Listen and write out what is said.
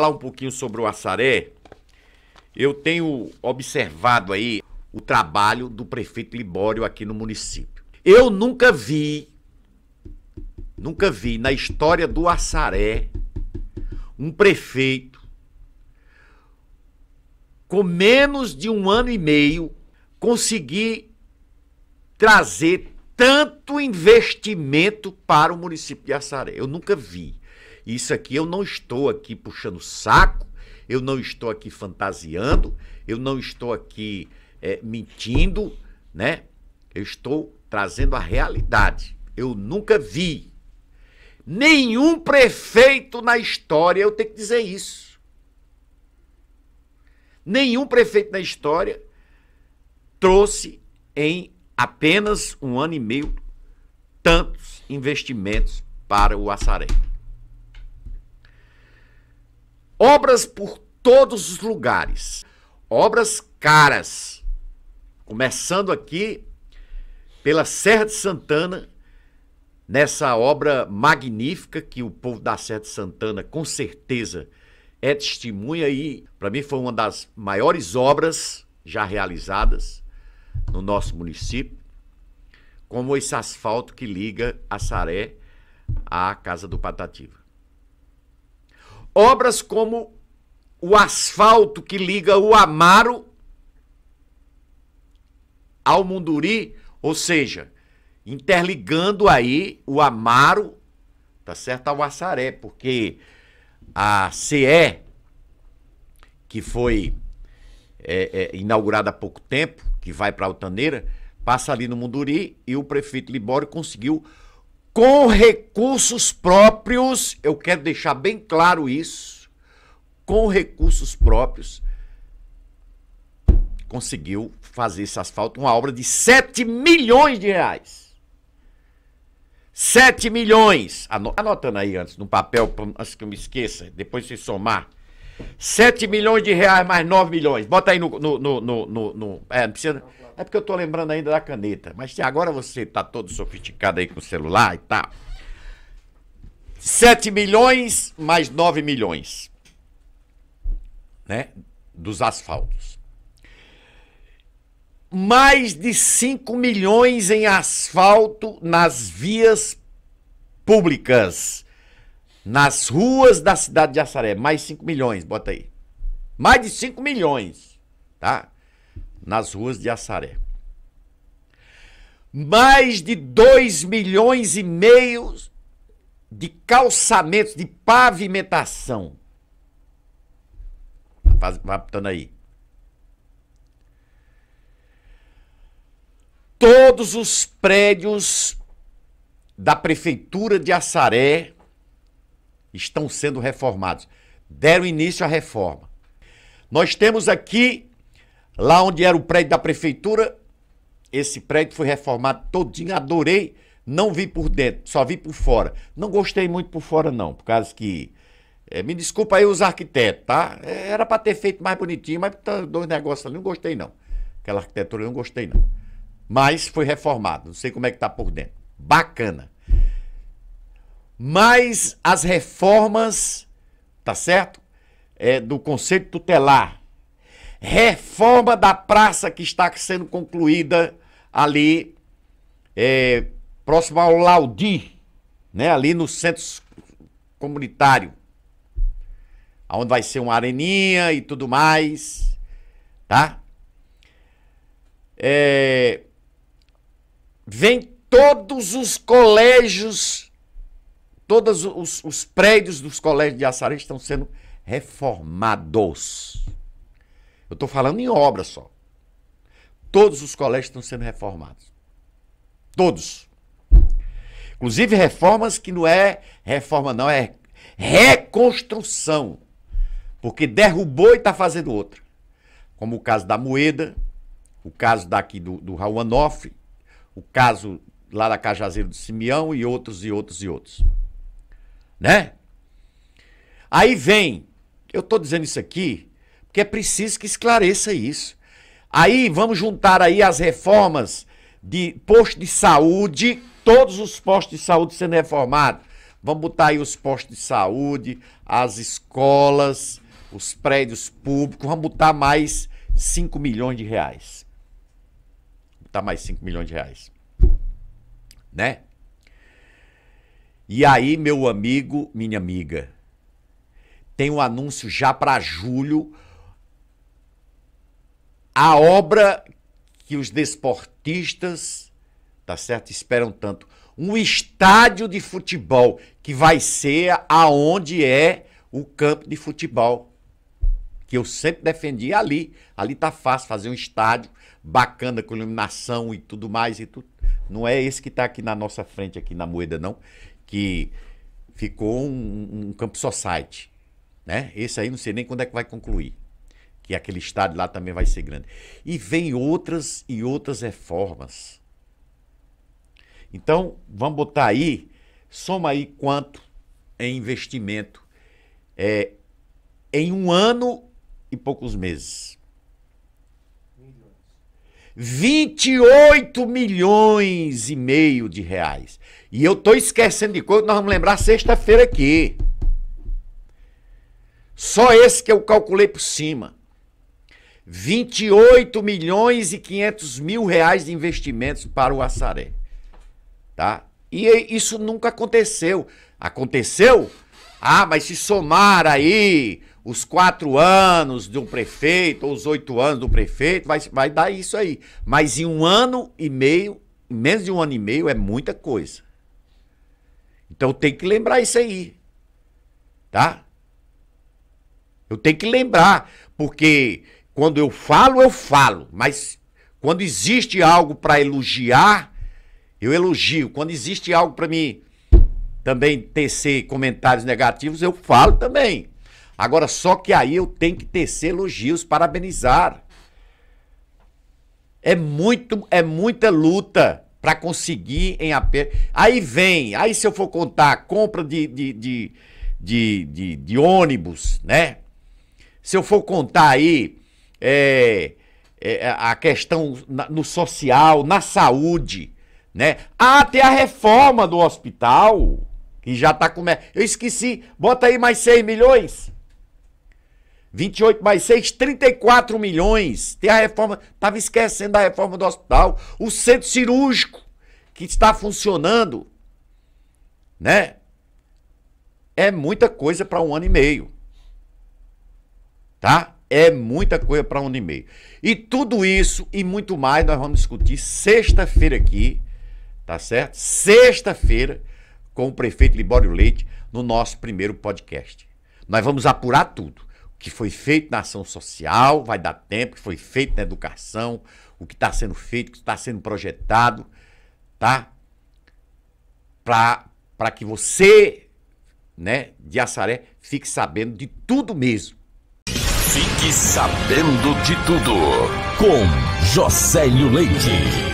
falar um pouquinho sobre o Assaré, eu tenho observado aí o trabalho do prefeito Libório aqui no município. Eu nunca vi, nunca vi na história do Assaré um prefeito com menos de um ano e meio conseguir trazer tanto investimento para o município de Assaré. Eu nunca vi. Isso aqui eu não estou aqui puxando saco, eu não estou aqui fantasiando, eu não estou aqui é, mentindo, né? Eu estou trazendo a realidade. Eu nunca vi nenhum prefeito na história, eu tenho que dizer isso. Nenhum prefeito na história trouxe em apenas um ano e meio tantos investimentos para o Açaré. Obras por todos os lugares. Obras caras. Começando aqui pela Serra de Santana, nessa obra magnífica que o povo da Serra de Santana com certeza é testemunha e para mim foi uma das maiores obras já realizadas no nosso município, como esse asfalto que liga a Saré à Casa do Patativa. Obras como o asfalto que liga o Amaro ao Munduri, ou seja, interligando aí o Amaro, tá certo, ao Assaré, porque a CE, que foi é, é, inaugurada há pouco tempo, que vai para Altaneira, passa ali no Munduri e o prefeito Libório conseguiu com recursos próprios, eu quero deixar bem claro isso, com recursos próprios, conseguiu fazer esse asfalto, uma obra de 7 milhões de reais. 7 milhões. Anotando aí antes, no papel, antes que eu me esqueça, depois se somar. 7 milhões de reais mais 9 milhões. Bota aí no. no, no, no, no, no é, não precisa. É porque eu tô lembrando ainda da caneta. Mas se agora você tá todo sofisticado aí com o celular e tal. Tá. 7 milhões mais 9 milhões. Né? Dos asfaltos. Mais de 5 milhões em asfalto nas vias públicas. Nas ruas da cidade de Assaré. Mais 5 milhões, bota aí. Mais de 5 milhões, tá? nas ruas de Assaré. Mais de 2 milhões e meio de calçamentos, de pavimentação. Vai botando aí. Todos os prédios da prefeitura de Assaré estão sendo reformados. Deram início à reforma. Nós temos aqui Lá onde era o prédio da prefeitura, esse prédio foi reformado todinho, adorei. Não vi por dentro, só vi por fora. Não gostei muito por fora, não, por causa que. É, me desculpa aí os arquitetos, tá? É, era para ter feito mais bonitinho, mas tá, dois negócios ali, não gostei, não. Aquela arquitetura eu não gostei, não. Mas foi reformado, não sei como é que tá por dentro. Bacana. Mas as reformas, tá certo? É, do conceito tutelar reforma da praça que está sendo concluída ali, é, próximo ao Laudi, né? ali no centro comunitário, onde vai ser uma areninha e tudo mais, tá? É, vem todos os colégios, todos os, os prédios dos colégios de Açaré estão sendo reformados. Eu estou falando em obra só. Todos os colégios estão sendo reformados. Todos. Inclusive reformas que não é reforma, não, é reconstrução. Porque derrubou e está fazendo outra. Como o caso da Moeda, o caso daqui do, do Raul Anofre, o caso lá da Cajazeiro do Simeão e outros e outros e outros. Né? Aí vem, eu estou dizendo isso aqui porque é preciso que esclareça isso. Aí vamos juntar aí as reformas de posto de saúde, todos os postos de saúde sendo reformados. Vamos botar aí os postos de saúde, as escolas, os prédios públicos, vamos botar mais 5 milhões de reais. botar mais 5 milhões de reais. Né? E aí, meu amigo, minha amiga, tem um anúncio já para julho a obra que os desportistas, tá certo, esperam tanto. Um estádio de futebol que vai ser aonde é o campo de futebol que eu sempre defendi ali. Ali tá fácil fazer um estádio bacana com iluminação e tudo mais e tudo. Não é esse que está aqui na nossa frente aqui na Moeda não, que ficou um, um campo society, né? Esse aí não sei nem quando é que vai concluir que aquele estádio lá também vai ser grande. E vem outras e outras reformas. Então, vamos botar aí, soma aí quanto em é investimento é, em um ano e poucos meses. 28 milhões e meio de reais. E eu tô esquecendo de coisa, nós vamos lembrar sexta-feira aqui. Só esse que eu calculei por cima. 28 milhões e 500 mil reais de investimentos para o Açaré. Tá? E isso nunca aconteceu. Aconteceu? Ah, mas se somar aí os quatro anos de um prefeito, ou os oito anos do prefeito, vai, vai dar isso aí. Mas em um ano e meio, menos de um ano e meio, é muita coisa. Então tem que lembrar isso aí. Tá? Eu tenho que lembrar, porque quando eu falo, eu falo. Mas quando existe algo para elogiar, eu elogio. Quando existe algo para mim também tecer comentários negativos, eu falo também. Agora, só que aí eu tenho que tecer elogios, parabenizar. É muito, é muita luta para conseguir em apenas. Aí vem, aí se eu for contar compra de, de, de, de, de, de ônibus, né? Se eu for contar aí é, é, é, a questão na, no social, na saúde, né? Ah, tem a reforma do hospital, que já está com... Eu esqueci, bota aí mais 6 milhões. 28 mais 6, 34 milhões. Tem a reforma, estava esquecendo da reforma do hospital. O centro cirúrgico, que está funcionando, né? É muita coisa para um ano e meio. Tá? É muita coisa para um e meio. E tudo isso e muito mais nós vamos discutir sexta-feira aqui, tá certo? Sexta-feira com o prefeito Libório Leite no nosso primeiro podcast. Nós vamos apurar tudo. O que foi feito na ação social, vai dar tempo, o que foi feito na educação, o que está sendo feito, o que está sendo projetado, tá? Para que você, né, de Assaré, fique sabendo de tudo mesmo. Fique sabendo de tudo com Josélio Leite.